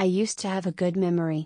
I used to have a good memory.